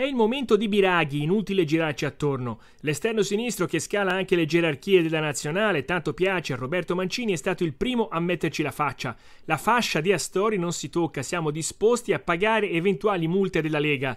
È il momento di Biraghi, inutile girarci attorno. L'esterno sinistro che scala anche le gerarchie della nazionale, tanto piace a Roberto Mancini, è stato il primo a metterci la faccia. La fascia di Astori non si tocca, siamo disposti a pagare eventuali multe della Lega.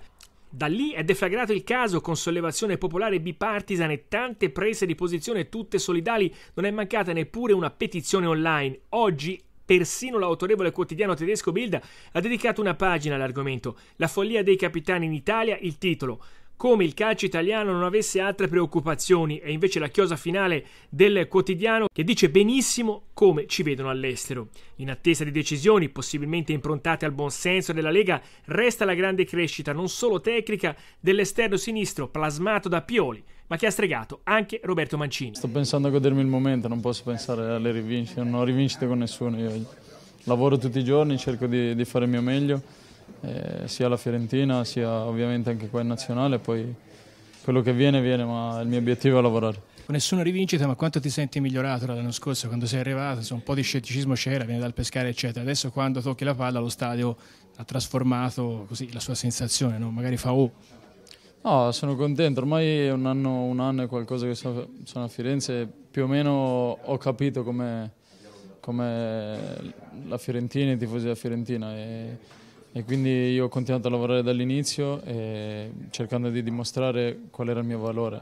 Da lì è deflagrato il caso con sollevazione popolare bipartisan e tante prese di posizione tutte solidali, non è mancata neppure una petizione online. Oggi Persino l'autorevole quotidiano tedesco Bild ha dedicato una pagina all'argomento. La follia dei capitani in Italia, il titolo come il calcio italiano non avesse altre preoccupazioni È invece la chiosa finale del quotidiano che dice benissimo come ci vedono all'estero. In attesa di decisioni possibilmente improntate al buon senso della Lega resta la grande crescita non solo tecnica dell'esterno sinistro plasmato da Pioli, ma che ha stregato anche Roberto Mancini. Sto pensando a godermi il momento, non posso pensare alle rivincite, non ho rivincite con nessuno. Io lavoro tutti i giorni, cerco di, di fare il mio meglio eh, sia la Fiorentina sia ovviamente anche qua in nazionale, poi quello che viene viene, ma il mio obiettivo è lavorare. Nessuno rivincita, ma quanto ti senti migliorato dall'anno scorso quando sei arrivato? Insomma, un po' di scetticismo c'era, viene dal pescare, eccetera. Adesso quando tocchi la palla lo stadio ha trasformato così, la sua sensazione, no? magari fa oh. No, sono contento, ormai è un anno, un anno e qualcosa che sono, a Firenze, più o meno ho capito come, come la Fiorentina i tifosi della Fiorentina. E e quindi io ho continuato a lavorare dall'inizio eh, cercando di dimostrare qual era il mio valore.